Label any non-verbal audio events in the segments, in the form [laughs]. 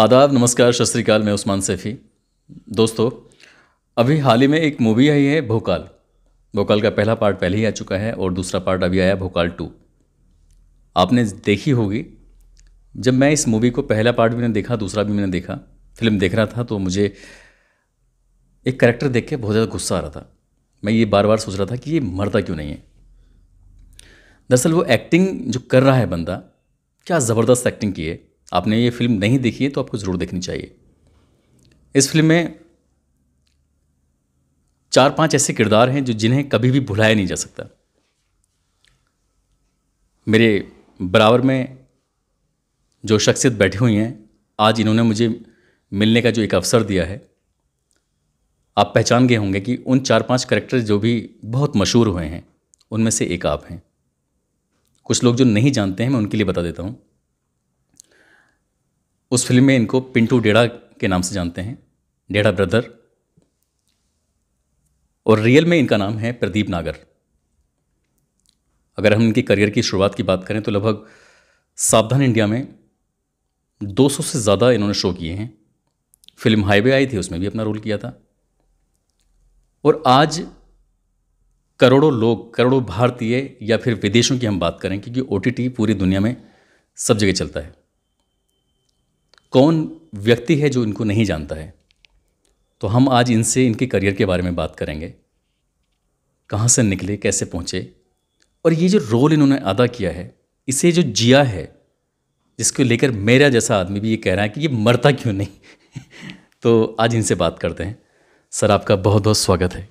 आदाब नमस्कार सत श्रीकाल मैं उस्मान सैफ़ी दोस्तों अभी हाल ही में एक मूवी आई है भोकाल भोकाल का पहला पार्ट पहले ही आ चुका है और दूसरा पार्ट अभी आया भोकाल टू आपने देखी होगी जब मैं इस मूवी को पहला पार्ट भी मैंने देखा दूसरा भी मैंने देखा फिल्म देख रहा था तो मुझे एक करेक्टर देख के बहुत ज़्यादा गुस्सा आ रहा था मैं ये बार बार सोच रहा था कि ये मरता क्यों नहीं है दरअसल वो एक्टिंग जो कर रहा है बंदा क्या ज़बरदस्त एक्टिंग की है आपने ये फिल्म नहीं देखी है तो आपको ज़रूर देखनी चाहिए इस फिल्म में चार पांच ऐसे किरदार हैं जो जिन्हें कभी भी भुलाया नहीं जा सकता मेरे बराबर में जो शख्सियत बैठी हुई हैं आज इन्होंने मुझे मिलने का जो एक अवसर दिया है आप पहचान गए होंगे कि उन चार पांच करेक्टर जो भी बहुत मशहूर हुए हैं उनमें से एक आप हैं कुछ लोग जो नहीं जानते हैं मैं उनके लिए बता देता हूँ उस फिल्म में इनको पिंटू डेढ़ा के नाम से जानते हैं डेढ़ा ब्रदर और रियल में इनका नाम है प्रदीप नागर अगर हम इनके करियर की शुरुआत की बात करें तो लगभग सावधान इंडिया में 200 से ज़्यादा इन्होंने शो किए हैं फिल्म हाईवे आई थी उसमें भी अपना रोल किया था और आज करोड़ों लोग करोड़ों भारतीय या फिर विदेशों की हम बात करें क्योंकि ओ पूरी दुनिया में सब जगह चलता है कौन व्यक्ति है जो इनको नहीं जानता है तो हम आज इनसे इनके करियर के बारे में बात करेंगे कहाँ से निकले कैसे पहुँचे और ये जो रोल इन्होंने अदा किया है इसे जो जिया है जिसको लेकर मेरा जैसा आदमी भी ये कह रहा है कि ये मरता क्यों नहीं [laughs] तो आज इनसे बात करते हैं सर आपका बहुत बहुत स्वागत है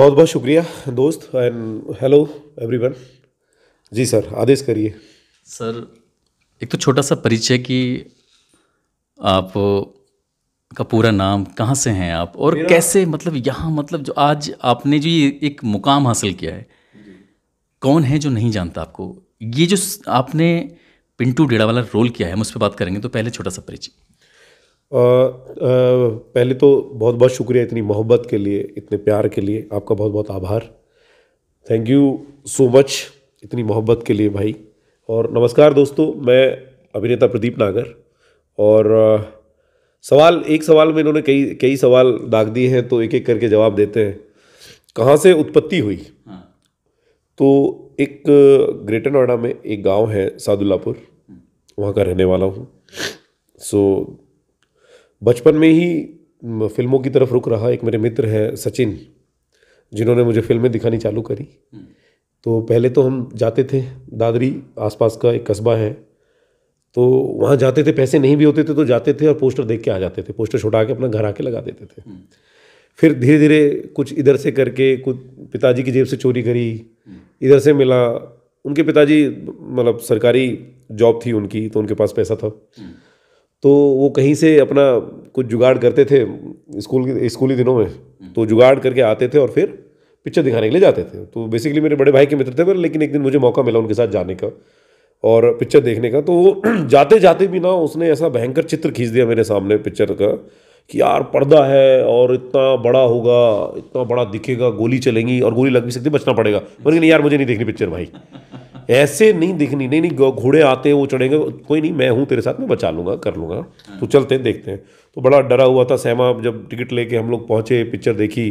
बहुत बहुत शुक्रिया दोस्त एंड हेलो एवरीवन जी सर आदेश करिए सर एक तो छोटा सा परिचय कि आप का पूरा नाम कहाँ से हैं आप और कैसे मतलब यहाँ मतलब जो आज आपने जो ये एक मुकाम हासिल किया है कौन है जो नहीं जानता आपको ये जो आपने पिंटू डेड़ा वाला रोल किया है हम उस पर बात करेंगे तो पहले छोटा सा परिचय पहले तो बहुत बहुत शुक्रिया इतनी मोहब्बत के लिए इतने प्यार के लिए आपका बहुत बहुत आभार थैंक यू सो मच इतनी मोहब्बत के लिए भाई और नमस्कार दोस्तों मैं अभिनेता प्रदीप नागर और सवाल एक सवाल में इन्होंने कई कई सवाल दाग दिए हैं तो एक एक करके जवाब देते हैं कहाँ से उत्पत्ति हुई हाँ। तो एक ग्रेटर नोएडा में एक गांव है सादुल्लापुर वहाँ का रहने वाला हूँ सो बचपन में ही फिल्मों की तरफ रुक रहा एक मेरे मित्र हैं सचिन जिन्होंने मुझे फिल्में दिखानी चालू करी हम्म। तो पहले तो हम जाते थे दादरी आसपास का एक कस्बा है तो वहाँ जाते थे पैसे नहीं भी होते थे तो जाते थे और पोस्टर देख के आ जाते थे पोस्टर छुटा के अपना घर आके लगा देते थे हम्म। फिर धीरे धीरे कुछ इधर से करके कुछ पिताजी की जेब से चोरी करी हम्म। इधर से मिला उनके पिताजी मतलब सरकारी जॉब थी उनकी तो उनके पास पैसा था हम्म। तो वो कहीं से अपना कुछ जुगाड़ करते थे स्कूल स्कूली दिनों में तो जुगाड़ करके आते थे और फिर पिक्चर दिखाने के लिए जाते थे तो बेसिकली मेरे बड़े भाई के मित्र थे पर लेकिन एक दिन मुझे मौका मिला उनके साथ जाने का और पिक्चर देखने का तो वो [clears throat] जाते जाते भी ना उसने ऐसा भयंकर चित्र खींच दिया मेरे सामने पिक्चर का कि यार पर्दा है और इतना बड़ा होगा इतना बड़ा दिखेगा गोली चलेंगी और गोली लग भी सकती बचना पड़ेगा मैंने नहीं यार मुझे नहीं देखनी पिक्चर भाई ऐसे नहीं दिखनी नहीं नहीं घोड़े आते हैं वो चढ़ेंगे कोई नहीं मैं हूँ तेरे साथ मैं बचा लूँगा कर लूँगा तो चलते हैं देखते हैं तो बड़ा डरा हुआ था सहमा जब टिकट लेके हम लोग पहुँचे पिक्चर देखी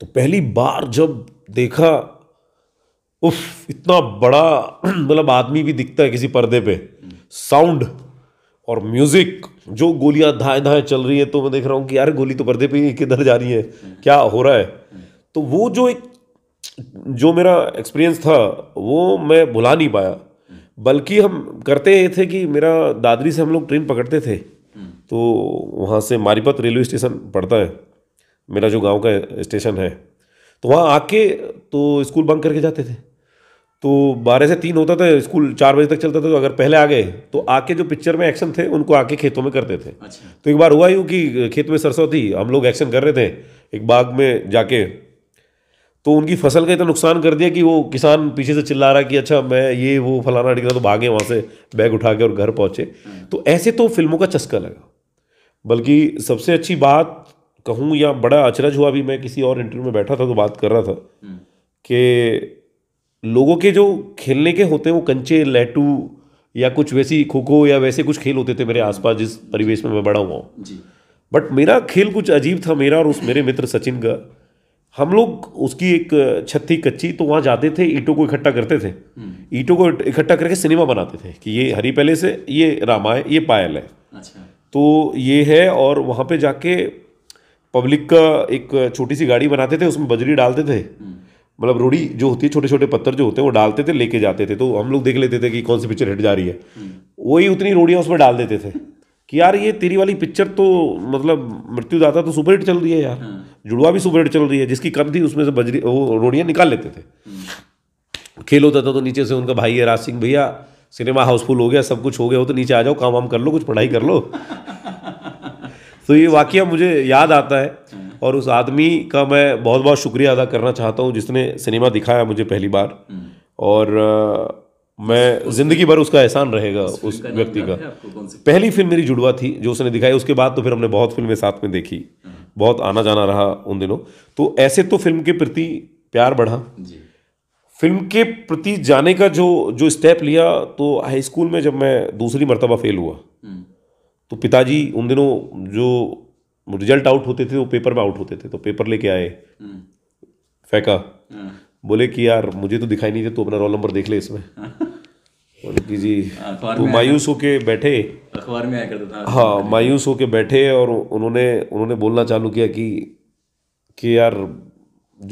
तो पहली बार जब देखा उफ इतना बड़ा मतलब आदमी भी दिखता है किसी पर्दे पे साउंड और म्यूजिक जो गोलियां धाए धाए चल रही है तो मैं देख रहा हूँ कि यार गोली तो पर्दे पे ही किधर जा रही है क्या हो रहा है तो वो जो एक जो मेरा एक्सपीरियंस था वो मैं भुला नहीं पाया बल्कि हम करते ये थे कि मेरा दादरी से हम लोग ट्रेन पकड़ते थे तो वहाँ से मारीपत रेलवे स्टेशन पड़ता है मेरा जो गांव का स्टेशन है तो वहाँ आके तो स्कूल बंक करके जाते थे तो बारह से तीन होता था स्कूल चार बजे तक चलता था तो अगर पहले आ गए तो आके जो पिक्चर में एक्शन थे उनको आके खेतों में करते थे अच्छा। तो एक बार हुआ यूँ कि खेत में सरसों थी हम लोग एक्शन कर रहे थे एक बाग में जाके तो उनकी फसल का इतना नुकसान कर दिया कि वो किसान पीछे से चिल्ला रहा कि अच्छा मैं ये वो फलाना ढिकना तो भागे वहाँ से बैग उठा के और घर पहुँचे हाँ। तो ऐसे तो फिल्मों का चस्का लगा बल्कि सबसे अच्छी बात कहूँ या बड़ा अचरज हुआ भी मैं किसी और इंटरव्यू में बैठा था तो बात कर रहा था हम्म। कि लोगों के जो खेलने के होते हैं वो कंचे लैटू या कुछ वैसी खो खो या वैसे कुछ खेल होते थे मेरे हम्म। आसपास जिस परिवेश में मैं बड़ा हुआ हूँ बट मेरा खेल कुछ अजीब था मेरा और उस मेरे मित्र सचिन का हम लोग उसकी एक छत थी कच्ची तो वहाँ जाते थे ईंटों को इकट्ठा करते थे हम्म। ईंटों को इकट्ठा करके सिनेमा बनाते थे कि ये हरी पैलेस है ये रामायण ये पायल है अच्छा। तो ये है और वहाँ पे जाके पब्लिक का एक छोटी सी गाड़ी बनाते थे उसमें बजरी डालते थे हम्म। मतलब रोड़ी जो होती है छोटे छोटे पत्थर जो होते हैं वो डालते थे लेके जाते थे तो हम लोग देख लेते थे कि कौन सी पिक्चर हिट जा रही है हम्म। वही उतनी रोड़ियाँ उसमें डाल देते थे कि यार ये तेरी वाली पिक्चर तो मतलब मृत्युदाता तो सुपरहिट चल रही है यार हाँ। जुड़वा भी सुपरहिट चल रही है जिसकी कम थी उसमें से बजरी वो रोड़ियाँ निकाल लेते थे हम्म। खेल होता था तो नीचे से उनका भाई है राज सिंह भैया सिनेमा हाउसफुल हो गया सब कुछ हो गया हो तो नीचे आ जाओ काम वाम कर लो कुछ पढ़ाई कर लो [laughs] तो ये वाक्य मुझे याद आता है और उस आदमी का मैं बहुत बहुत शुक्रिया अदा करना चाहता हूँ जिसने सिनेमा दिखाया मुझे पहली बार और मैं जिंदगी भर उसका एहसान रहेगा उस व्यक्ति का पहली फिल्म मेरी जुड़वा थी जो उसने दिखाई उसके बाद तो फिर हमने बहुत फिल्में साथ में देखी बहुत आना जाना रहा उन दिनों तो ऐसे तो फिल्म के प्रति प्यार बढ़ा फिल्म के प्रति जाने का जो जो स्टेप लिया तो हाई स्कूल में जब मैं दूसरी मरतबा फेल हुआ हम्म। तो पिताजी उन दिनों जो रिजल्ट आउट होते थे वो पेपर में आउट होते थे तो पेपर लेके आए हम्म। फेंका हाँ। बोले कि यार मुझे तो दिखाई नहीं दे तो अपना रोल नंबर देख ले इसमें [laughs] बोले कि जी तो मायूस होके बैठे अखबार में आया करता था हाँ मायूस होके बैठे और उन्होंने उन्होंने बोलना चालू किया कि कि यार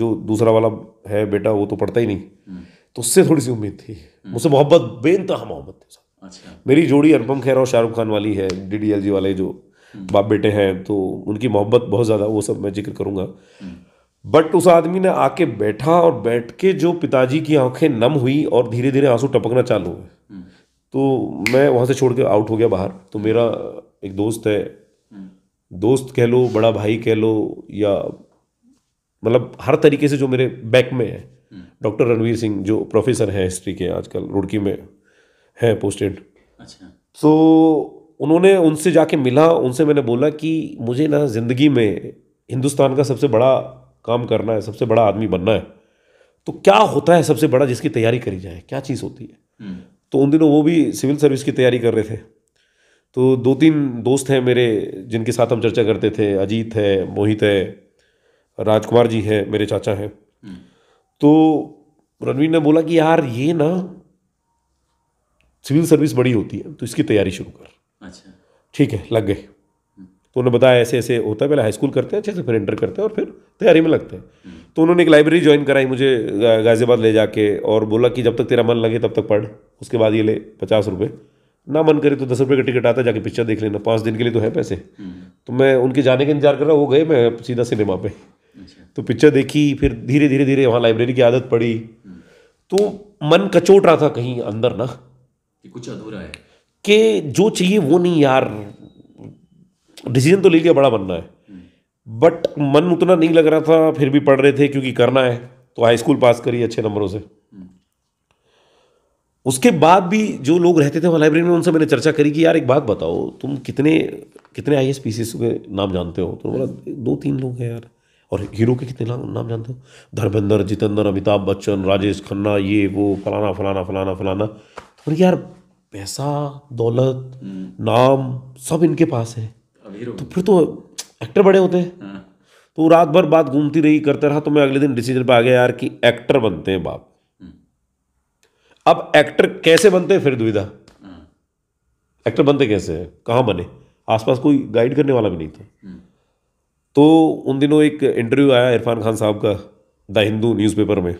जो दूसरा वाला है बेटा वो तो पढ़ता ही नहीं हम्म। तो उससे थोड़ी सी उम्मीद थी हम्म। मुझसे मोहब्बत बेनतहा मोहब्बत थी अच्छा मेरी जोड़ी अनुपम खेरा और शाहरुख खान वाली है डी वाले जो हम्म। बाप बेटे हैं तो उनकी मोहब्बत बहुत ज़्यादा वो सब मैं जिक्र करूँगा हम्म। बट उस आदमी ने आके बैठा और बैठ के जो पिताजी की आंखें नम हुई और धीरे धीरे आंसू टपकना चालू हुए हम्म। तो मैं वहाँ से छोड़ के आउट हो गया बाहर तो मेरा एक दोस्त है दोस्त कह लो बड़ा भाई कह लो या मतलब हर तरीके से जो मेरे बैक में है डॉक्टर रणवीर सिंह जो प्रोफेसर हैं हिस्ट्री के आजकल रुड़की में हैं पोस्टेड अच्छा तो उन्होंने उनसे जाके मिला उनसे मैंने बोला कि मुझे ना ज़िंदगी में हिंदुस्तान का सबसे बड़ा काम करना है सबसे बड़ा आदमी बनना है तो क्या होता है सबसे बड़ा जिसकी तैयारी करी जाए क्या चीज़ होती है हम्म। तो उन दिनों वो भी सिविल सर्विस की तैयारी कर रहे थे तो दो तीन दोस्त हैं मेरे जिनके साथ हम चर्चा करते थे अजीत है मोहित है राजकुमार जी हैं मेरे चाचा हैं हम्म। तो रणवीर ने बोला कि यार ये ना सिविल सर्विस बड़ी होती है तो इसकी तैयारी शुरू कर अच्छा ठीक है लग गए तो उन्होंने बताया ऐसे ऐसे होता है पहले हाई स्कूल करते हैं अच्छे से फिर इंटर करते हैं और फिर तैयारी में लगते हैं तो उन्होंने एक लाइब्रेरी ज्वाइन कराई मुझे गाज़ियाबाद ले जाके और बोला कि जब तक तेरा मन लगे तब तक पढ़ उसके बाद ये ले पचास रुपये ना मन करे तो दस रुपये का टिकट आता जाके पिक्चर देख लेना पाँच दिन के लिए तो है पैसे तो मैं उनके जाने का इंतजार कर रहा हूँ वो गए मैं सीधा सिनेमा पे अच्छा। तो पिक्चर देखी फिर धीरे धीरे धीरे वहाँ लाइब्रेरी की आदत पड़ी तो मन कचोट रहा था कहीं अंदर ना कि कुछ अधूरा है कि जो चाहिए वो नहीं यार डिसीजन तो ले लिया बड़ा बनना है बट हम्म। मन उतना नहीं लग रहा था फिर भी पढ़ रहे थे क्योंकि करना है तो हाई स्कूल पास करी अच्छे नंबरों से हम्म। उसके बाद भी जो लोग रहते थे वहाँ लाइब्रेरी में उनसे मैंने चर्चा करी कि यार एक बात बताओ तुम कितने कितने आई एस पी सी के नाम जानते हो तो बोला दो तीन लोग हैं यार और हीरो के कितने नाम जानते हो धर्मेंद्र जितेंद्र अमिताभ बच्चन राजेश खन्ना ये वो फलाना फलाना फलाना फलाना और यार पैसा दौलत नाम सब इनके पास है तो फिर तो एक्टर बड़े होते हैं हाँ। तो रात भर बात घूमती रही करते रहा तो मैं अगले दिन डिसीजन पे आ गया यार कि एक्टर बनते हैं बाप हम्म। अब एक्टर कैसे बनते हैं फिर दुविधा एक्टर हाँ। बनते कैसे है कहाँ बने आसपास कोई गाइड करने वाला भी नहीं था हम्म। तो उन दिनों एक इंटरव्यू आया इरफान खान साहब का द हिंदू न्यूज़पेपर में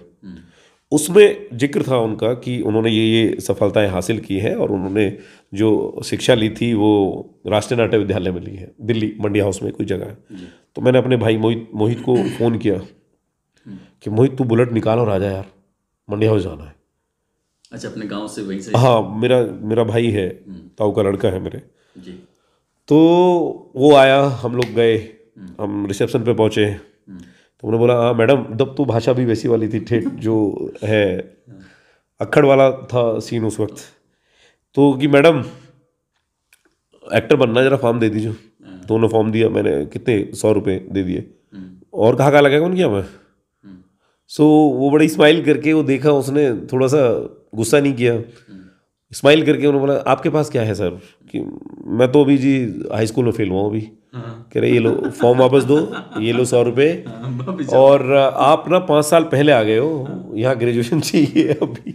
उसमें जिक्र था उनका कि उन्होंने ये ये सफलताएं हासिल की हैं और उन्होंने जो शिक्षा ली थी वो राष्ट्रीय नाट्य विद्यालय में ली है दिल्ली मंडी हाउस में कोई जगह है तो मैंने अपने भाई मोहित मोहित को फ़ोन किया हम्म। कि मोहित तू बुलेट निकाल और आ जा यार मंडी हाउस जाना है अच्छा अपने गांव से वहीं से हाँ मेरा मेरा भाई है हम्म। ताऊ का लड़का है मेरे जी तो वो आया हम लोग गए हम्म। हम रिसेप्शन पे पहुँचे तो उन्होंने बोला हाँ मैडम दब तो भाषा भी वैसी वाली थी ठेठ जो है अक्खड़ वाला था सीन उस वक्त तो कि मैडम एक्टर बनना जरा फॉर्म दे दीजिए दोनों तो फॉर्म दिया मैंने कितने सौ रुपये दे दिए और कहाँ कहाँ लगेगा उनकी हमें सो वो बड़ी स्माइल करके वो देखा उसने थोड़ा सा गुस्सा नहीं किया स्माइल करके उन्होंने बोला आपके पास क्या है सर कि मैं तो अभी जी हाई स्कूल में फेल हुआ अभी हाँ। कह रहे ये लो फॉर्म वापस दो ये लो सौ रुपये हाँ, और आप ना पाँच साल पहले आ गए हो हाँ। यहाँ ग्रेजुएशन [laughs] चाहिए अभी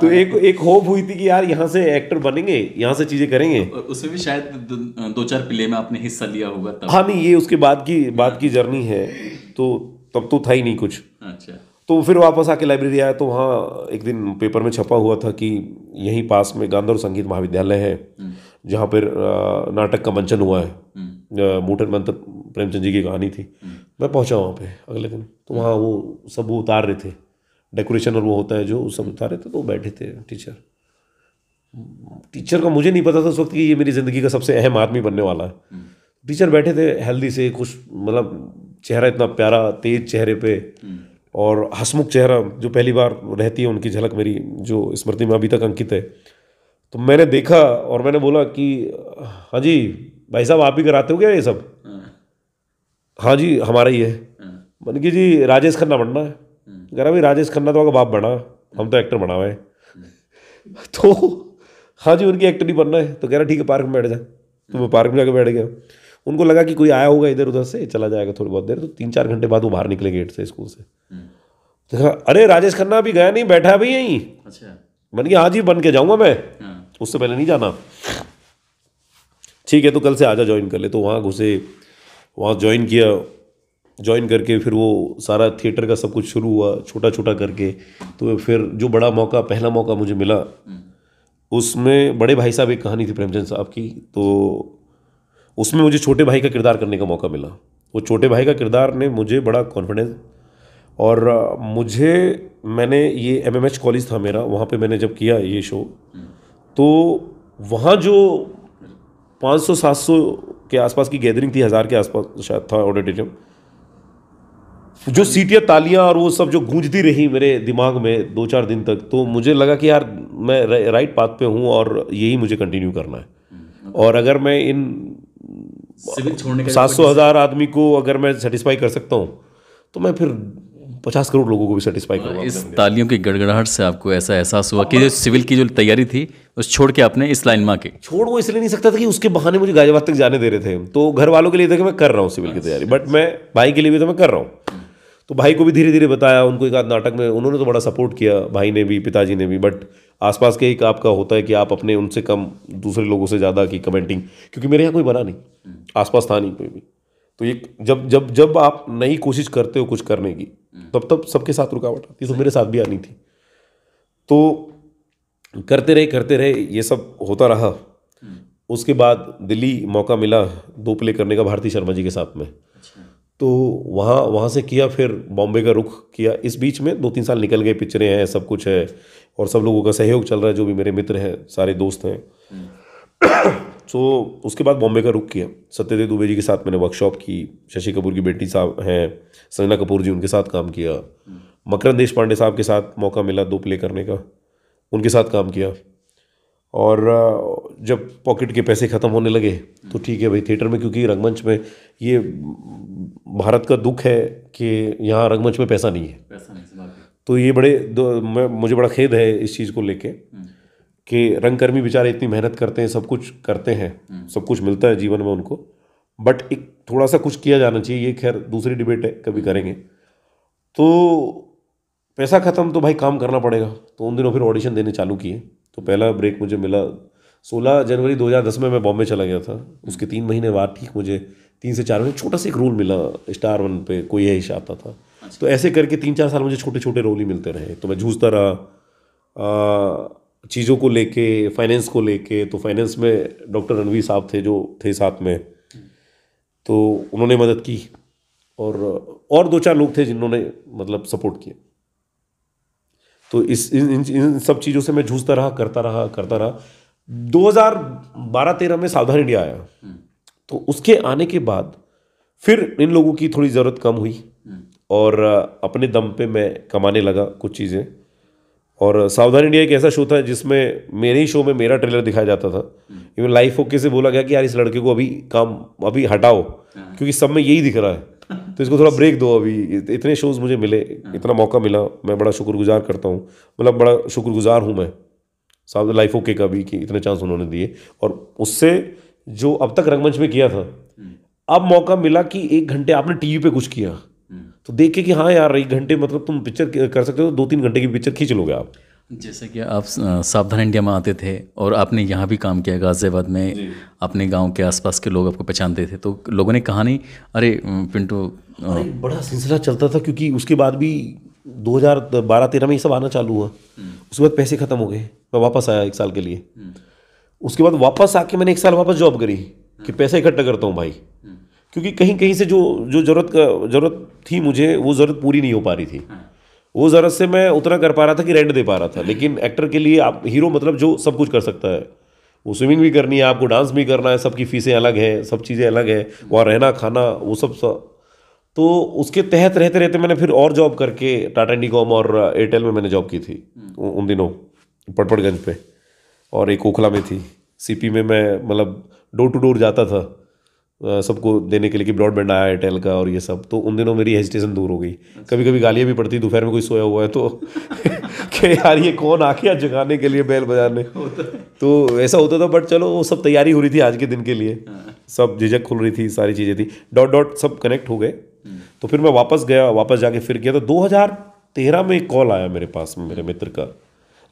तो एक एक होप हुई थी कि यार यहाँ से एक्टर बनेंगे यहाँ से चीजें करेंगे उसमें भी शायद दो, दो चार प्ले में आपने हिस्सा लिया होगा हाँ नहीं ये उसके बाद की बाद की जर्नी है तो तब तो था ही नहीं कुछ अच्छा तो फिर वापस आके लाइब्रेरी आया तो वहाँ एक दिन पेपर में छपा हुआ था कि यहीं पास में गांधर संगीत महाविद्यालय है हम्म। जहाँ पर नाटक का मंचन हुआ है मूटन हम्म। मंत्र प्रेमचंद जी की कहानी थी हम्म। मैं पहुँचा वहाँ पे अगले दिन तो वहाँ वो सब वो उतार रहे थे डेकोरेशन और वो होता है जो उस सब उतार रहे थे तो बैठे थे टीचर टीचर का मुझे नहीं पता था उस वक्त कि ये मेरी ज़िंदगी का सबसे अहम आदमी बनने वाला है टीचर बैठे थे हेल्दी से खुश मतलब चेहरा इतना प्यारा तेज चेहरे पे और हसमुख चेहरा जो पहली बार रहती है उनकी झलक मेरी जो स्मृति में अभी तक अंकित है तो मैंने देखा और मैंने बोला कि हाँ जी भाई साहब आप ही कराते हो क्या ये सब हाँ जी हमारा ही है मन की जी राजेश खन्ना बनना है कह रहा भाई राजेश खन्ना तो आपका बाप बना हम तो एक्टर बना हुए हैं तो हाँ जी उनकी एक्टर ही बनना है तो कह रहा ठीक है पार्क में बैठ जाए तो मैं पार्क में जाकर बैठ गया उनको लगा कि कोई आया होगा इधर उधर से चला जाएगा थोड़ी बहुत देर तो तीन चार घंटे बाद वो बाहर निकले गेट से स्कूल से देखा हम्म। तो अरे राजेश खन्ना अभी गया नहीं बैठा भी यहीं अच्छा बन गया आज ही बन के जाऊंगा मैं हाँ। उससे पहले नहीं जाना ठीक है तो कल से आजा ज्वाइन कर ले तो वहाँ घुसे वहाँ ज्वाइन किया ज्वाइन करके फिर वो सारा थिएटर का सब कुछ शुरू हुआ छोटा छोटा करके तो फिर जो बड़ा मौका पहला मौका मुझे मिला हम्म। उसमें बड़े भाई साहब एक कहानी थी प्रेमचंद साहब की तो उसमें मुझे छोटे भाई का किरदार करने का मौका मिला वो छोटे भाई का किरदार ने मुझे बड़ा कॉन्फिडेंस और मुझे मैंने ये एम एम एच कॉलेज था मेरा वहाँ पे मैंने जब किया ये शो तो वहाँ जो 500-700 के आसपास की गैदरिंग थी हज़ार के आसपास शायद था ऑडिटोरियम जो सीटियाँ तालियाँ और वो सब जो गूंजती रही मेरे दिमाग में दो चार दिन तक तो मुझे लगा कि यार मैं राइट पाथ पे हूँ और यही मुझे कंटिन्यू करना है हम्म, और अगर मैं इन सिविल छोड़ने सात सौ हज़ार आदमी को अगर मैं सेटिस्फाई कर सकता हूँ तो मैं फिर पचास करोड़ लोगों को भी सेटिस्फाई हाँ, करूँगा इस तालियों की गड़गड़ाहट से आपको ऐसा एहसास हुआ कि जो सिविल की जो तैयारी थी उस छोड़ के आपने इस लाइन में के छोड़ वो इसलिए नहीं सकता था कि उसके बहाने मुझे गाजियाबाद तक जाने दे रहे थे तो घर वालों के लिए था तो कि मैं कर रहा हूँ सिविल की अच्छा। तैयारी बट मैं भाई के लिए भी तो मैं कर रहा हूँ तो भाई को भी धीरे धीरे बताया उनको एक आध नाटक में उन्होंने तो बड़ा सपोर्ट किया भाई ने भी पिताजी ने भी बट आसपास के एक आपका होता है कि आप अपने उनसे कम दूसरे लोगों से ज़्यादा की कमेंटिंग क्योंकि मेरे यहाँ कोई बना नहीं हम्म। आसपास था नहीं कोई भी तो ये जब जब जब आप नई कोशिश करते हो कुछ करने की हम्म। तब तब सबके साथ रुकावट आती तो मेरे साथ भी आनी थी तो करते रहे करते रहे ये सब होता रहा हम्म। उसके बाद दिल्ली मौका मिला दो प्ले करने का भारती शर्मा जी के साथ में तो वहाँ वहाँ से किया फिर बॉम्बे का रुख किया इस बीच में दो तीन साल निकल गए पिक्चरें हैं सब कुछ है और सब लोगों का सहयोग चल रहा है जो भी मेरे मित्र हैं सारे दोस्त हैं हम्म। तो उसके बाद बॉम्बे का रुख किया सत्यदेव दुबे जी के साथ मैंने वर्कशॉप की शशि कपूर की बेटी साहब हैं संजना कपूर जी उनके साथ काम किया हम्म। मकरंद देश पांडे साहब के साथ मौका मिला दो प्ले करने का उनके साथ काम किया और जब पॉकेट के पैसे ख़त्म होने लगे तो ठीक है भाई थिएटर में क्योंकि रंगमंच में ये भारत का दुख है कि यहाँ रंगमंच में पैसा नहीं है पैसा नहीं तो ये बड़े मुझे बड़ा खेद है इस चीज़ को लेके हम्म। कि रंगकर्मी बेचारे इतनी मेहनत करते हैं सब कुछ करते हैं हम्म। सब कुछ मिलता है जीवन में उनको बट एक थोड़ा सा कुछ किया जाना चाहिए ये खैर दूसरी डिबेट है कभी करेंगे तो पैसा ख़त्म तो भाई काम करना पड़ेगा तो उन दिनों फिर ऑडिशन देने चालू किए तो पहला ब्रेक मुझे मिला 16 जनवरी 2010 में मैं बॉम्बे चला गया था उसके तीन महीने बाद ठीक मुझे तीन से चार महीने छोटा सा एक रोल मिला स्टार वन पे कोई है आता था अच्छा। तो ऐसे करके तीन चार साल मुझे छोटे छोटे रोल ही मिलते रहे तो मैं जूझता रहा चीज़ों को लेके फाइनेंस को लेके तो फाइनेंस में डॉक्टर रणवीर साहब थे जो थे साथ में तो उन्होंने मदद की और और दो चार लोग थे जिन्होंने मतलब सपोर्ट किया तो इस इन इन, इन सब चीज़ों से मैं जूझता रहा करता रहा करता रहा 2012-13 में सावधान इंडिया आया तो उसके आने के बाद फिर इन लोगों की थोड़ी ज़रूरत कम हुई और अपने दम पे मैं कमाने लगा कुछ चीज़ें और सावधान इंडिया एक ऐसा शो था जिसमें मेरे ही शो में मेरा ट्रेलर दिखाया जाता था इवन लाइफ ओके से बोला गया कि यार इस लड़के को अभी काम अभी हटाओ हाँ। क्योंकि सब में यही दिख रहा है तो इसको थोड़ा ब्रेक दो अभी इतने शोज़ मुझे मिले इतना मौका मिला मैं बड़ा शुक्रगुजार करता हूँ मतलब बड़ा शुक्रगुजार हूँ मैं साहब लाइफ ओके का भी कि इतने चांस उन्होंने दिए और उससे जो अब तक रंगमंच में किया था हम्म। अब मौका मिला कि एक घंटे आपने टीवी पे कुछ किया हम्म। तो देखे कि हाँ यार एक घंटे मतलब तुम पिक्चर कर सकते हो दो तीन घंटे की पिक्चर खींच लोगे आप जैसे कि आप सावधान इंडिया में आते थे और आपने यहाँ भी काम किया गाजियाबाद में अपने गांव के आसपास के लोग आपको पहचानते थे तो लोगों ने कहा नहीं अरे पिंटू बड़ा सिलसिला चलता था क्योंकि उसके बाद भी 2012-13 में ये सब आना चालू हुआ हम्म। उसके बाद पैसे ख़त्म हो गए मैं वापस आया एक साल के लिए हम्म। उसके बाद वापस आके मैंने एक साल वापस जॉब करी कि हम्म। पैसा इकट्ठा करता हूँ भाई क्योंकि कहीं कहीं से जो जो ज़रूरत ज़रूरत थी मुझे वो ज़रूरत पूरी नहीं हो पा रही थी हाँ। वो ज़रा से मैं उतना कर पा रहा था कि रेंट दे पा रहा था लेकिन एक्टर के लिए आप हीरो मतलब जो सब कुछ कर सकता है वो स्विमिंग भी करनी है आपको डांस भी करना है सबकी फीसें अलग हैं सब चीज़ें अलग हैं वहाँ रहना खाना वो सब सब तो उसके तहत रहते रहते मैंने फिर और जॉब करके टाटा इंडिकॉम और एयरटेल में मैंने जॉब की थी उन दिनों पटपटगंज पे और एक ओखला में थी सीपी में मैं मतलब डोर टू डोर जाता था सबको देने के लिए कि ब्रॉडबैंड आया एयरटेल का और ये सब तो उन दिनों मेरी हेजिटेशन दूर हो गई कभी कभी गालियाँ भी पड़ती दोपहर में कोई सोया हुआ है तो [laughs] कि यार ये कौन आ गया जगाने के लिए बैल बजाने तो ऐसा होता था बट चलो वो सब तैयारी हो रही थी आज के दिन के लिए सब झिझक खुल रही थी सारी चीज़ें थी डॉट डॉट सब कनेक्ट हो गए तो फिर मैं वापस गया वापस जाके फिर गया तो तेरह में एक कॉल आया मेरे पास मेरे मित्र का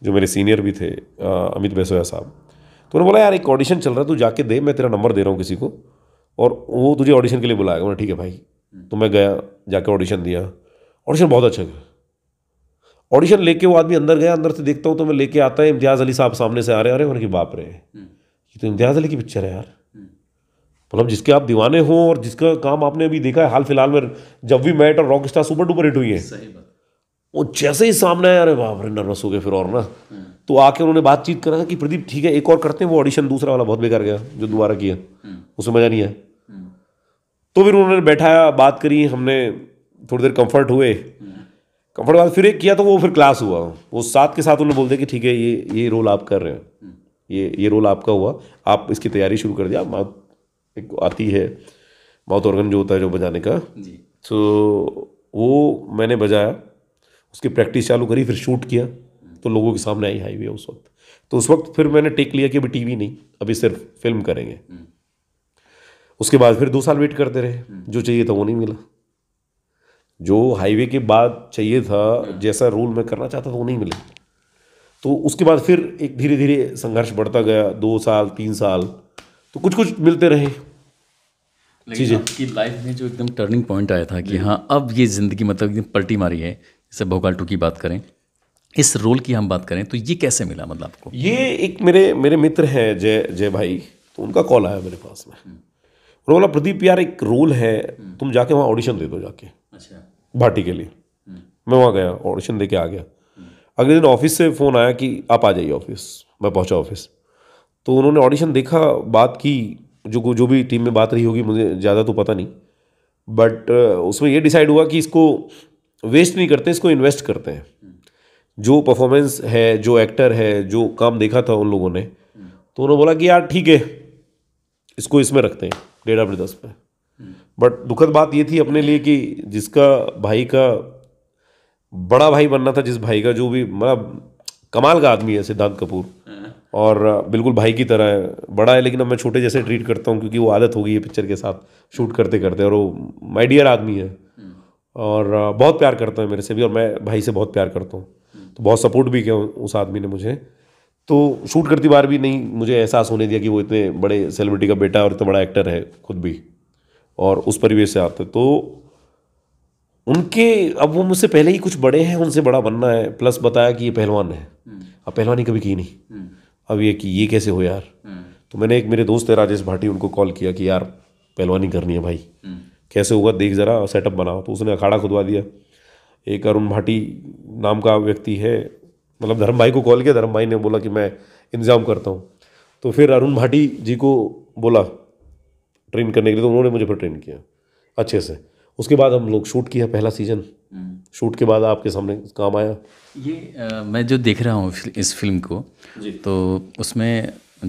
जो मेरे सीनियर भी थे अमित बैसोया साहब तो उन्होंने बोला यार एक ऑडिशन चल रहा है तू जाके दे मैं तेरा नंबर दे रहा हूँ किसी को और वो तुझे ऑडिशन के लिए बुलाया मैंने ठीक है भाई तो मैं गया जाके ऑडिशन दिया ऑडिशन बहुत अच्छा गया ऑडिशन लेके वो आदमी अंदर गया अंदर से देखता हूँ तो मैं लेके आता है इम्तियाज़ अली साहब सामने से आ रहे हैं अरे मैंने रहे बाप हम्म। ये तो इम्तियाज़ अली की पिक्चर है यार मतलब जिसके आप दीवाने हों और जिसका काम आपने अभी देखा है हाल फिलहाल में जब भी मैट और rock star super duper hit हुई है सही बात वो जैसे ही सामने आया अरे बाप रे नर्वस हो गए फिर और ना तो आके उन्होंने बातचीत करा कि प्रदीप ठीक है एक और करते हैं वो ऑडिशन दूसरा वाला बहुत बेकार गया जो दोबारा किया उसमें मज़ा नहीं आया तो फिर उन्होंने बैठाया बात करी हमने थोड़ी देर कंफर्ट हुए कंफर्ट बाद फिर एक किया तो वो फिर क्लास हुआ वो साथ के साथ उन्होंने बोल दिया कि ठीक है ये ये रोल आप कर रहे हैं ये ये रोल आपका हुआ आप इसकी तैयारी शुरू कर दिया माउथ एक आती है माउथ ऑर्गन जो होता है जो बजाने का जी तो वो मैंने बजाया उसकी प्रैक्टिस चालू करी फिर शूट किया तो लोगों के सामने आई हाईवे उस वक्त तो उस वक्त फिर मैंने टेक लिया कि अभी टीवी नहीं अभी सिर्फ फिल्म करेंगे उसके बाद फिर दो साल वेट करते रहे जो चाहिए था वो नहीं मिला जो हाईवे के बाद चाहिए था जैसा रोल मैं करना चाहता था वो नहीं मिला तो उसके बाद फिर एक धीरे धीरे संघर्ष बढ़ता गया दो साल तीन साल तो कुछ कुछ मिलते रहे चीज़ें आपकी लाइफ में जो एकदम टर्निंग पॉइंट आया था कि हाँ अब ये ज़िंदगी मतलब एकदम पलटी मारी है जैसे टू की बात करें इस रोल की हम बात करें तो ये कैसे मिला मतलब आपको ये एक मेरे मेरे मित्र हैं जय जय भाई तो उनका कॉल आया मेरे पास में हम्म। उन्होंने बोला प्रदीप यार एक रोल है हम्म। तुम जाके वहाँ ऑडिशन दे दो जाके अच्छा भाटी के लिए हम्म। मैं वहाँ गया ऑडिशन दे के आ गया अगले दिन ऑफिस से फ़ोन आया कि आप आ जाइए ऑफिस मैं पहुँचा ऑफिस तो उन्होंने ऑडिशन देखा बात की जो जो भी टीम में बात रही होगी मुझे ज़्यादा तो पता नहीं बट उसमें ये डिसाइड हुआ कि इसको वेस्ट नहीं करते इसको इन्वेस्ट करते हैं जो परफॉर्मेंस है जो एक्टर है जो काम देखा था उन लोगों ने तो उन्होंने बोला कि यार ठीक है इसको इसमें रखते हैं डेढ़ अपने दस में बट दुखद बात ये थी अपने लिए कि जिसका भाई का बड़ा भाई बनना था जिस भाई का जो भी मतलब कमाल का आदमी है सिद्धार्थ कपूर और बिल्कुल भाई की तरह है बड़ा है लेकिन अब मैं छोटे जैसे ट्रीट करता हूँ क्योंकि वो आदत हो गई है पिक्चर के साथ शूट करते करते और वो माई डियर आदमी है और बहुत प्यार करता है मेरे से भी और मैं भाई से बहुत प्यार करता हूँ तो बहुत सपोर्ट भी किया उस आदमी ने मुझे तो शूट करती बार भी नहीं मुझे एहसास होने दिया कि वो इतने बड़े सेलिब्रिटी का बेटा और इतना बड़ा एक्टर है खुद भी और उस परिवेश से आते तो उनके अब वो मुझसे पहले ही कुछ बड़े हैं उनसे बड़ा बनना है प्लस बताया कि ये पहलवान है हम्म। अब पहलवानी कभी की नहीं हम्म। अब ये कि ये कैसे हो यार हम्म। तो मैंने एक मेरे दोस्त है राजेश भाटी उनको कॉल किया कि यार पहलवानी करनी है भाई कैसे होगा देख ज़रा सेटअप बनाओ तो उसने अखाड़ा खुदवा दिया एक अरुण भाटी नाम का व्यक्ति है मतलब धर्म भाई को कॉल किया धर्म भाई ने बोला कि मैं इंतज़ाम करता हूँ तो फिर अरुण भाटी जी को बोला ट्रेन करने के लिए तो उन्होंने मुझे फिर ट्रेन किया अच्छे से उसके बाद हम लोग शूट किया पहला सीजन शूट हम्म। के बाद आपके सामने काम आया ये आ, मैं जो देख रहा हूँ इस फिल्म को तो उसमें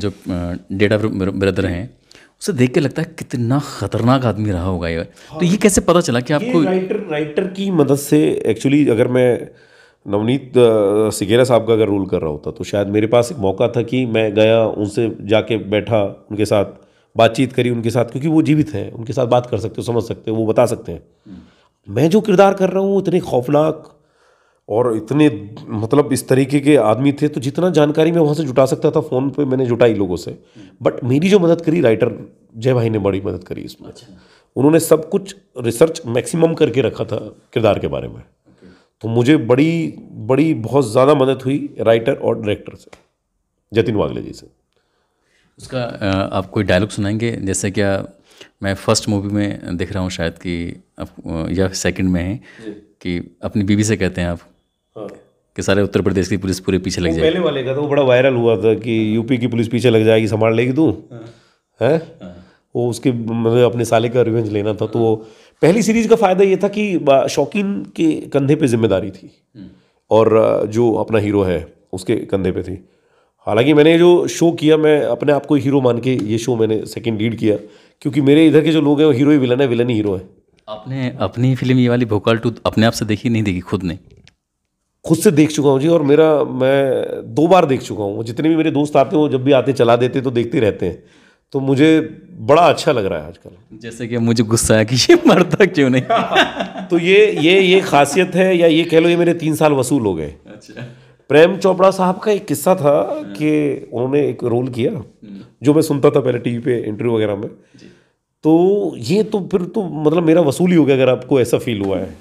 जो डेटा ब्रदर हैं उसे देख के लगता है कितना खतरनाक आदमी रहा होगा ये हाँ। तो ये कैसे पता चला कि आपको राइटर राइटर की मदद से एक्चुअली अगर मैं नवनीत सिगेरा साहब का अगर रोल कर रहा होता तो शायद मेरे पास एक मौका था कि मैं गया उनसे जाके बैठा उनके साथ बातचीत करी उनके साथ क्योंकि वो जीवित हैं उनके साथ बात कर सकते हो समझ सकते हो वो बता सकते हैं हम्म। मैं जो किरदार कर रहा हूँ इतने खौफनाक और इतने मतलब इस तरीके के आदमी थे तो जितना जानकारी मैं वहाँ से जुटा सकता था फ़ोन पे मैंने जुटाई लोगों से बट मेरी जो मदद करी राइटर जय भाई ने बड़ी मदद करी इसमें अच्छा। उन्होंने सब कुछ रिसर्च मैक्सिमम करके रखा था किरदार के बारे में तो मुझे बड़ी बड़ी बहुत ज़्यादा मदद हुई राइटर और डायरेक्टर से जतिन वागले जी से उसका आप कोई डायलॉग सुनाएंगे जैसे क्या मैं फर्स्ट मूवी में देख रहा हूँ शायद कि आप या सेकंड में है कि अपनी बीवी से कहते हैं आप हाँ। कि सारे उत्तर प्रदेश की पुलिस पूरे पीछे लग जाए पहले वाले का तो बड़ा वायरल हुआ था कि यूपी की पुलिस पीछे लग जाएगी संभाल लेगी तू हाँ। है हाँ। वो उसके मतलब अपने साले का रिवेंज लेना था तो पहली सीरीज का फायदा ये था कि शौकीन के कंधे पे जिम्मेदारी थी हम्म। और जो अपना हीरो है उसके कंधे पे थी हालांकि मैंने जो शो किया मैं अपने आप को हीरो मान के ये शो मैंने सेकंड लीड किया क्योंकि मेरे इधर के जो लोग हैं वो हीरो ही विलन है विलन ही हीरो है आपने अपनी फिल्म ये वाली भोकाल टू अपने आप से देखी नहीं देखी खुद ने खुद से देख चुका हूँ जी और मेरा मैं दो बार देख चुका हूँ जितने भी मेरे दोस्त आते हैं वो जब भी आते चला देते तो देखते रहते हैं तो मुझे बड़ा अच्छा लग रहा है आजकल जैसे कि मुझे गुस्सा है कि ये मरता क्यों नहीं [laughs] तो ये ये ये खासियत है या ये कह लो ये मेरे तीन साल वसूल हो गए अच्छा प्रेम चोपड़ा साहब का एक किस्सा था कि उन्होंने एक रोल किया जो मैं सुनता था पहले टीवी पे इंटरव्यू वगैरह में तो ये तो फिर तो मतलब मेरा वसूल ही हो गया अगर आपको ऐसा फील हुआ है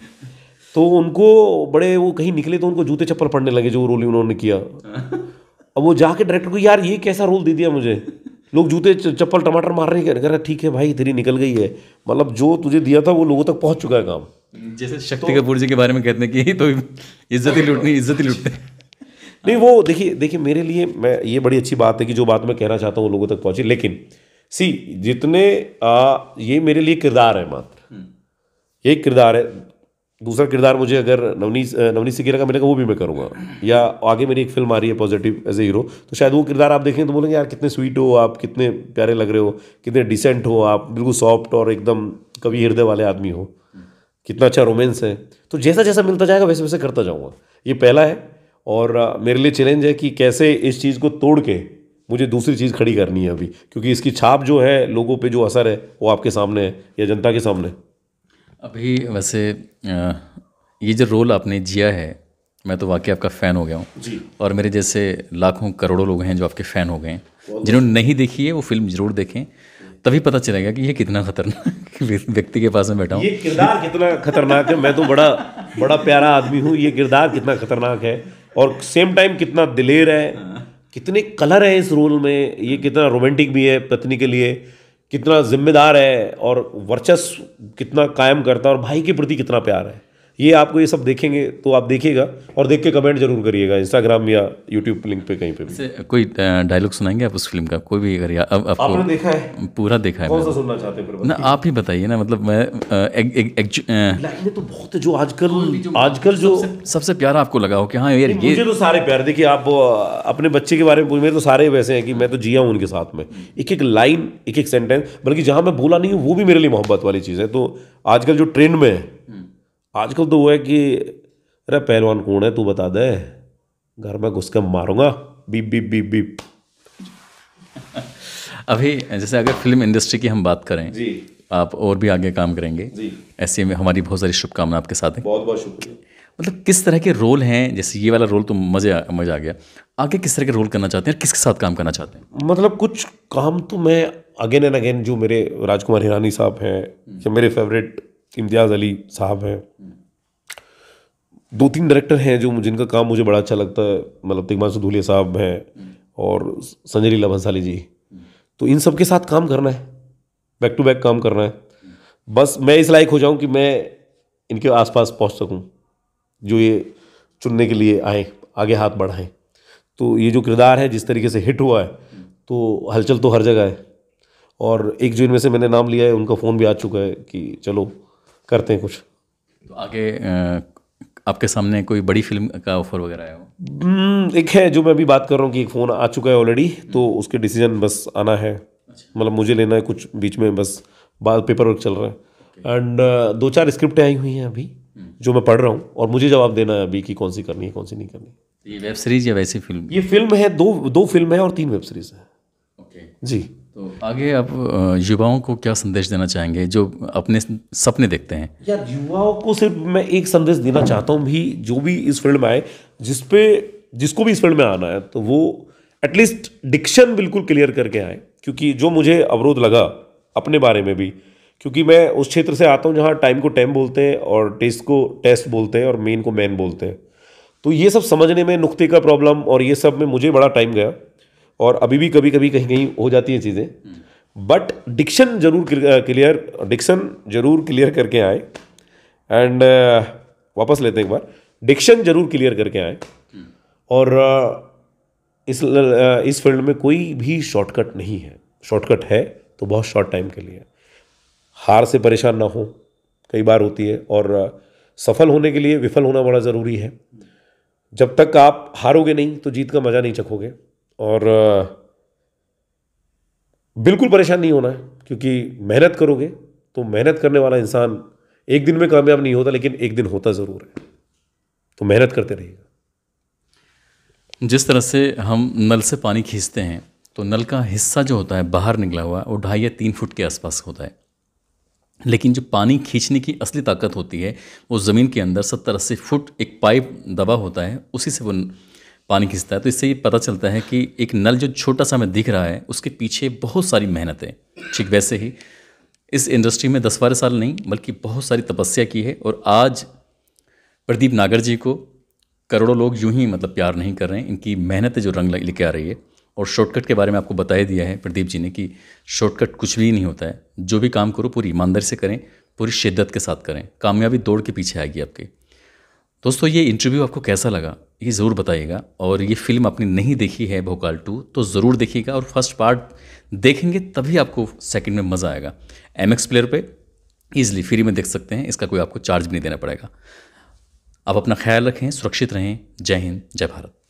तो उनको बड़े वो कहीं निकले तो उनको जूते चप्पल पड़ने लगे जो रोल उन्होंने किया अब वो जाके डायरेक्टर को यार ये कैसा रोल दे दिया मुझे लोग जूते चप्पल टमाटर मार रहे कह रहे ठीक है भाई तेरी निकल गई है मतलब जो तुझे दिया था वो लोगों तक पहुंच चुका है काम जैसे तो शक्ति कपूर जी के बारे में कहते हैं कि तो इज्जत ही लूटनी इज्जत ही लूटते नहीं वो देखिए देखिए मेरे लिए मैं ये बड़ी अच्छी बात है कि जो बात मैं कहना चाहता हूँ लोगों तक पहुंची लेकिन सी जितने आ, ये मेरे लिए किरदार है मात्र हम्म। ये किरदार है दूसरा किरदार मुझे अगर नवनीत नवनीत सिकेरा का मिलेगा वो भी मैं करूँगा या आगे मेरी एक फिल्म आ रही है पॉजिटिव एज ए हीरो तो शायद वो किरदार आप देखें तो बोलेंगे यार कितने स्वीट हो आप कितने प्यारे लग रहे हो कितने डिसेंट हो आप बिल्कुल सॉफ्ट और एकदम कभी हृदय वाले आदमी हो कितना अच्छा रोमेंस है तो जैसा जैसा मिलता जाएगा वैसे वैसे करता जाऊँगा ये पहला है और मेरे लिए चैलेंज है कि कैसे इस चीज़ को तोड़ के मुझे दूसरी चीज़ खड़ी करनी है अभी क्योंकि इसकी छाप जो है लोगों पे जो असर है वो आपके सामने है या जनता के सामने है अभी वैसे ये जो रोल आपने जिया है मैं तो वाकई आपका फ़ैन हो गया हूँ और मेरे जैसे लाखों करोड़ों लोग हैं जो आपके फ़ैन हो गए हैं जिन्होंने नहीं देखी है वो फिल्म ज़रूर देखें तभी पता चलेगा कि ये कितना खतरनाक [laughs] व्यक्ति के पास में बैठा हूँ ये किरदार कितना खतरनाक है मैं तो बड़ा बड़ा प्यारा आदमी हूँ ये किरदार कितना खतरनाक है और सेम टाइम कितना दिलेर है कितने कलर है इस रोल में ये कितना रोमांटिक भी है पत्नी के लिए कितना जिम्मेदार है और वर्चस्व कितना कायम करता है और भाई के प्रति कितना प्यार है ये आपको ये सब देखेंगे तो आप देखिएगा और देख के कमेंट जरूर करिएगा इंस्टाग्राम या यूट्यूब लिंक पे कहीं पे भी कोई डायलॉग सुनाएंगे आप उस फिल्म का कोई भी अगर आप, आपने देखा है पूरा देखा है कौन सा सुनना चाहते हैं ना आप ही बताइए ना मतलब मैं एक, एक, एक, तो बहुत जो आजकल आजकल जो सबसे प्यारा आपको लगा हो कि हाँ यार ये मुझे तो सारे प्यार देखिए आप अपने बच्चे के बारे में मेरे तो सारे वैसे हैं कि मैं तो जिया हूँ उनके साथ में एक एक लाइन एक एक सेंटेंस बल्कि जहाँ मैं बोला नहीं हूँ वो भी मेरे लिए मोहब्बत वाली चीज़ है तो आजकल जो ट्रेंड में है आजकल तो वो है कि अरे पहलवान कौन है तू बता दे घर में घुस के मारूंगा बीप बीप बीप बीप अभी जैसे अगर फिल्म इंडस्ट्री की हम बात करें जी आप और भी आगे काम करेंगे जी ऐसे में हमारी बहुत सारी शुभकामना आपके साथ हैं बहुत बहुत शुक्रिया मतलब किस तरह के रोल हैं जैसे ये वाला रोल तो मज़े मज़ा आ गया आगे किस तरह के रोल करना चाहते हैं किसके साथ काम करना चाहते हैं मतलब कुछ काम तो मैं अगेन एंड अगेन जो मेरे राजकुमार हिरानी साहब हैं जो मेरे फेवरेट इम्तियाज़ अली साहब हैं दो तीन डायरेक्टर हैं जो जिनका काम मुझे बड़ा अच्छा लगता है मतलब तिगमान सुधूलिया साहब हैं और संजय लीला भंसाली जी तो इन सब के साथ काम करना है बैक टू बैक काम करना है बस मैं इस लायक हो जाऊं कि मैं इनके आसपास पहुंच सकूं जो ये चुनने के लिए आए आगे हाथ बढ़ाएं तो ये जो किरदार है जिस तरीके से हिट हुआ है तो हलचल तो हर जगह है और एक जो इनमें से मैंने नाम लिया है उनका फ़ोन भी आ चुका है कि चलो करते हैं कुछ तो आगे आपके सामने कोई बड़ी फिल्म का ऑफर वगैरह आया हो हम्म, एक है जो मैं अभी बात कर रहा हूँ कि एक फ़ोन आ चुका है ऑलरेडी तो उसके डिसीजन बस आना है अच्छा। मतलब मुझे लेना है कुछ बीच में बस बाद पेपर वर्क चल रहा है एंड दो चार स्क्रिप्टें आई हुई हैं अभी हम्म। जो मैं पढ़ रहा हूँ और मुझे जवाब देना है अभी कि कौन सी करनी है कौन सी नहीं करनी ये वेब सीरीज या वैसी फिल्म ये फिल्म है दो दो फिल्म है और तीन वेब सीरीज है ओके जी तो आगे आप युवाओं को क्या संदेश देना चाहेंगे जो अपने सपने देखते हैं यार युवाओं को सिर्फ मैं एक संदेश देना चाहता हूँ भी जो भी इस फील्ड में आए जिस पे जिसको भी इस फील्ड में आना है तो वो एटलीस्ट डिक्शन बिल्कुल क्लियर करके आए क्योंकि जो मुझे अवरोध लगा अपने बारे में भी क्योंकि मैं उस क्षेत्र से आता हूँ जहाँ टाइम को टाइम बोलते हैं और टेस्ट को टेस्ट बोलते हैं और मेन को मैन बोलते हैं तो ये सब समझने में नुक्ते का प्रॉब्लम और ये सब में मुझे बड़ा टाइम गया और अभी भी कभी कभी कहीं कहीं हो जाती है चीज़ें बट डिक्शन जरूर क्लियर डिक्शन uh, जरूर क्लियर करके आए एंड uh, वापस लेते हैं एक बार डिक्शन जरूर क्लियर करके आए हम्म। और uh, इस इस फील्ड में कोई भी शॉर्टकट नहीं है शॉर्टकट है तो बहुत शॉर्ट टाइम के लिए हार से परेशान ना हो कई बार होती है और सफल होने के लिए विफल होना बड़ा ज़रूरी है हम्म। जब तक आप हारोगे नहीं तो जीत का मज़ा नहीं चखोगे और बिल्कुल परेशान नहीं होना है क्योंकि मेहनत करोगे तो मेहनत करने वाला इंसान एक दिन में कामयाब नहीं होता लेकिन एक दिन होता ज़रूर है तो मेहनत करते रहिएगा जिस तरह से हम नल से पानी खींचते हैं तो नल का हिस्सा जो होता है बाहर निकला हुआ वो ढाई या तीन फुट के आसपास होता है लेकिन जो पानी खींचने की असली ताकत होती है वो ज़मीन के अंदर सत्तर अस्सी फुट एक पाइप दबा होता है उसी से वो पानी खींचता है तो इससे ये पता चलता है कि एक नल जो छोटा सा हमें दिख रहा है उसके पीछे बहुत सारी मेहनत है ठीक वैसे ही इस इंडस्ट्री में दस बारह साल नहीं बल्कि बहुत सारी तपस्या की है और आज प्रदीप नागर जी को करोड़ों लोग यूं ही मतलब प्यार नहीं कर रहे हैं इनकी मेहनत जो रंग लेके आ रही है और शॉर्टकट के बारे में आपको बताया दिया है प्रदीप जी ने कि शॉर्टकट कुछ भी नहीं होता है जो भी काम करो पूरी ईमानदारी से करें पूरी शिद्दत के साथ करें कामयाबी दौड़ के पीछे आएगी आपके दोस्तों ये इंटरव्यू आपको कैसा लगा ये ज़रूर बताइएगा और ये फिल्म आपने नहीं देखी है भोकाल टू तो ज़रूर देखिएगा और फर्स्ट पार्ट देखेंगे तभी आपको सेकंड में मज़ा आएगा एम एक्स प्लेयर पर ईजिली फ्री में देख सकते हैं इसका कोई आपको चार्ज भी नहीं देना पड़ेगा आप अपना ख्याल रखें सुरक्षित रहें जय हिंद जय भारत